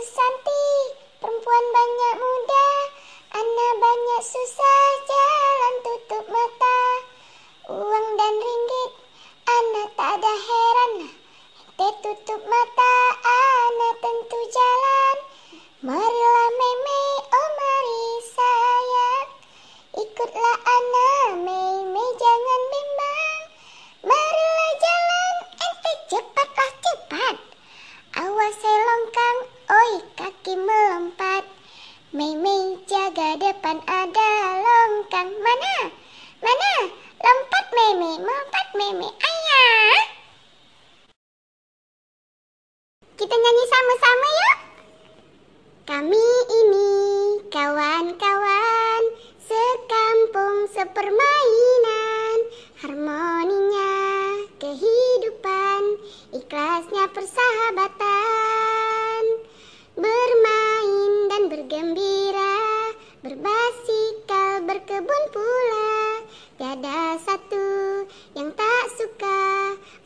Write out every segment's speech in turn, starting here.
bersanti Perempuan banyak muda Anak banyak susah Jalan tutup mata Uang dan ringgit Anak tak ada heran lah. Ente tutup mata Anak tentu jalan Marilah meme Oh mari sayang Ikutlah anak Meme jangan bimbang Marilah jalan Ente cepatlah cepat Awas selongkang oi kaki melompat Mei jaga depan ada longkang Mana? Mana? Lompat Mei lompat Mei Ayah Kita nyanyi sama-sama yuk Kami ini kawan-kawan Sekampung sepermai Tiada satu yang tak suka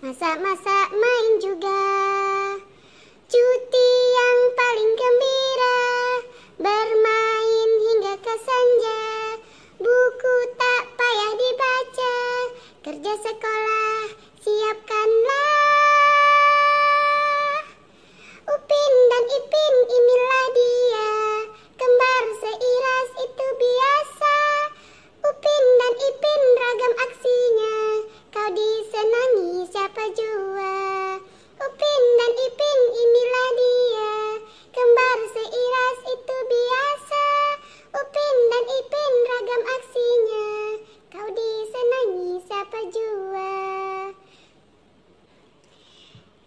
Masak-masak main juga siapa jua Upin dan Ipin inilah dia Kembar seiras itu biasa Upin dan Ipin ragam aksinya Kau disenangi siapa jua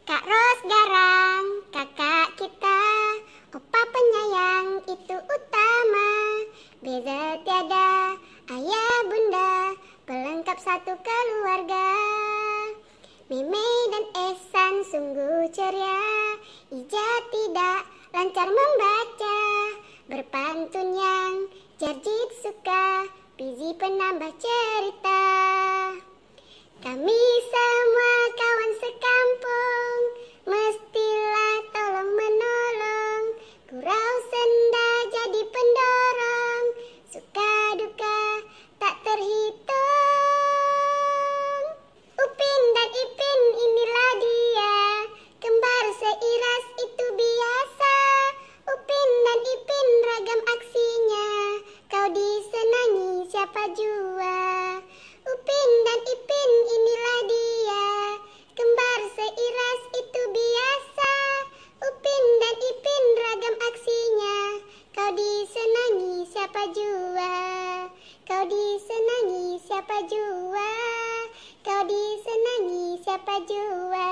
Kak Ros garang, kakak kita Opa penyayang itu utama Beda tiada, ayah bunda Pelengkap satu keluarga Meme dan Esan sungguh ceria Ija tidak lancar membaca Berpantun yang Jarjit suka Pizi penambah cerita Kami semua kawan sekampung Mestilah tolong menolong Kurau senda jadi pendorong Suka duka tak terhitung menangis siapa jua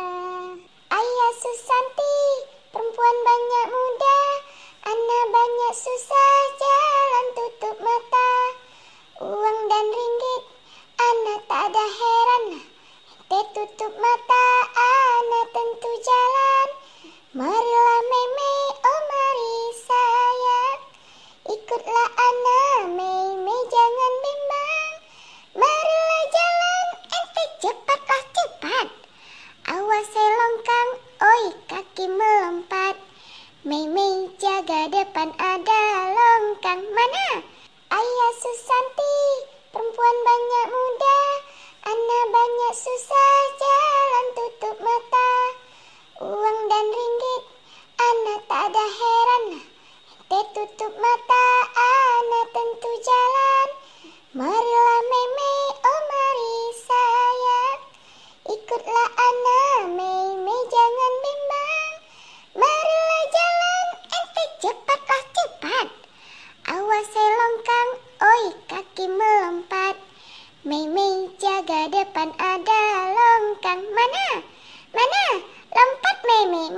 Ayah Susanti perempuan banyak muda Anak banyak susah jalan tutup mata Uang dan ringgit anak tak ada heran Ente tutup mata anak tentu jalan Marilah meme oh mari sayang Ikutlah kaki melompat Mei Mei jaga depan ada longkang Mana? Ayah Susanti Perempuan banyak muda Anak banyak susah Jalan tutup mata Uang dan ringgit Anak tak ada heran Dia tutup mata Anak tentu jalan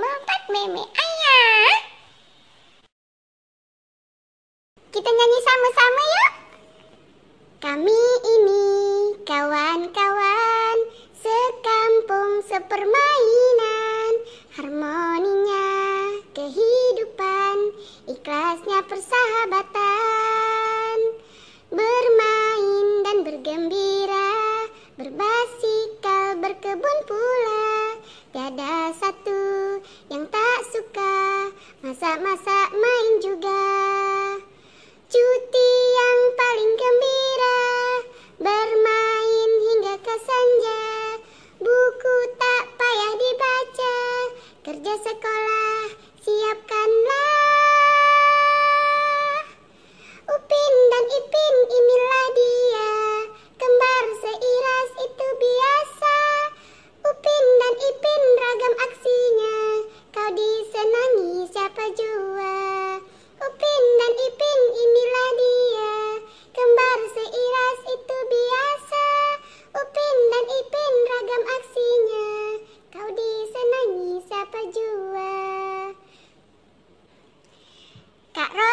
lompat meme ayah. Kita nyanyi sama-sama yuk. Kami ini kawan-kawan sekampung sepermata. sekolah siapkanlah Upin dan Ipin inilah dia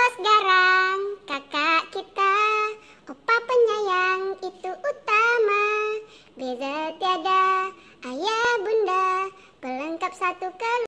Bos kakak kita, opa penyayang itu utama. Beda tiada, ayah bunda, pelengkap satu kali.